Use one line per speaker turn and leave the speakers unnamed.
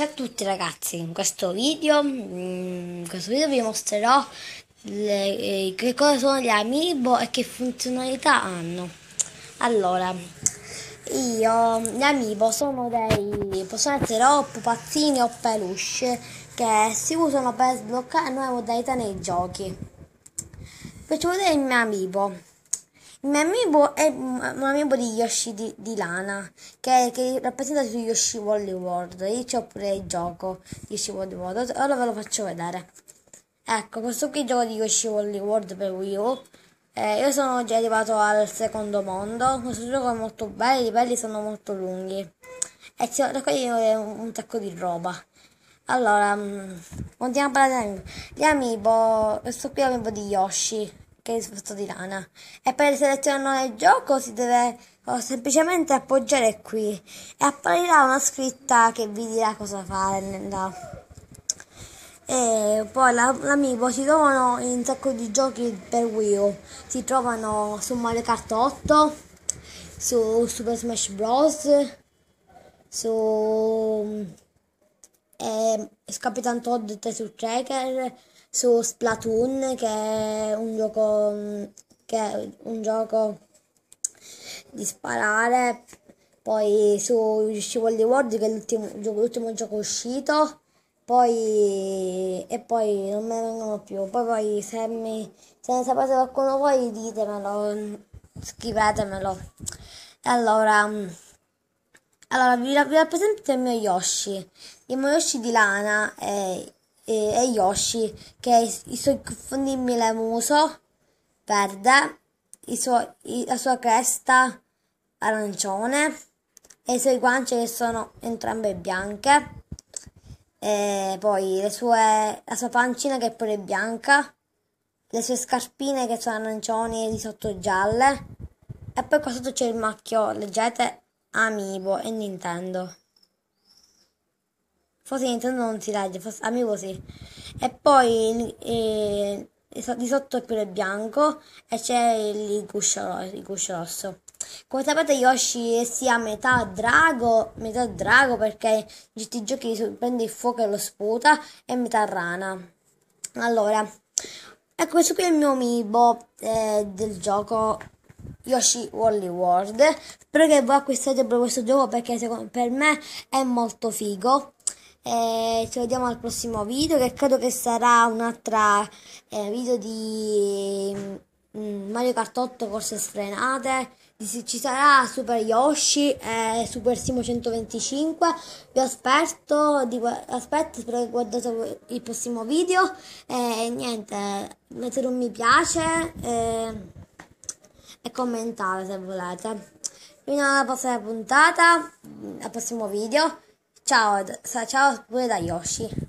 Ciao a tutti ragazzi, in questo video, mm, in questo video vi mostrerò le, eh, che cosa sono gli amiibo e che funzionalità hanno. Allora, io, gli amiibo sono dei, possono essere o pupazzini o peluche che si usano per sbloccare nuove modalità nei giochi. Faccio vedere il mio amiibo. Mi amiibo è un amiibo di Yoshi di, di lana che, che, rappresenta su Yoshi Wally World. Io c'ho pure il gioco di Yoshi Wally World. Ora ve lo faccio vedere. Ecco, questo qui è il gioco di Yoshi Wally World per Wii U. Eh, io sono già arrivato al secondo mondo. Questo gioco è molto bello, i livelli sono molto lunghi. E ci raccogliere un, un sacco di roba. Allora, mm, continuiamo a parlare di amiibo. Questo qui è l'amiibo di Yoshi che è fatto di lana. E per selezionare il gioco si deve oh, semplicemente appoggiare qui e apparirà una scritta che vi dirà cosa fare. Nella... E poi la, l'amiibo si trovano in un sacco di giochi per Wii U. Si trovano su Mario Kart 8, su Super Smash Bros, su e Capitan Todd Tetsu Tracker su Splatoon che è un gioco che è un gioco di sparare poi su Scivolli World che è l'ultimo gioco, l'ultimo gioco uscito poi e poi non me ne vengono più poi, poi se, mi, se ne sapete qualcuno voi ditemelo scrivetemelo allora allora, vi, vi rappresento il mio Yoshi. Il mio Yoshi di lana è, è, è Yoshi, che è il suo inconfondibile muso verde, suo, la sua cresta arancione e le sue guance che sono entrambe bianche. E poi sue, la sua pancina che è pure bianca, le sue scarpine che sono arancioni e di sotto gialle. E poi qua sotto c'è il macchio, leggete, Amiibo e Nintendo. Forse Nintendo non si legge, forse Amiibo sì. E poi eh, di sotto è quello bianco e c'è il guscio, il guscio rosso. Come sapete Yoshi è sia metà drago, metà drago perché in giochi prende il fuoco e lo sputa e metà rana. Allora, ecco questo qui è il mio amiibo eh, del gioco Yoshi Wally World. Spero che voi acquistate proprio questo gioco perché secondo, per me è molto figo. E ci vediamo al prossimo video che credo che sarà altro eh, video di mm, mm Mario Kart 8 corse sfrenate. Ci sarà Super Yoshi e eh, Super Simo 125. Vi aspetto, di, aspetto, spero che guardate il prossimo video. E niente, mettete un mi piace. Eh, e commentate se volete. Fino alla prossima puntata, al prossimo video. Ciao, ciao pure da Yoshi.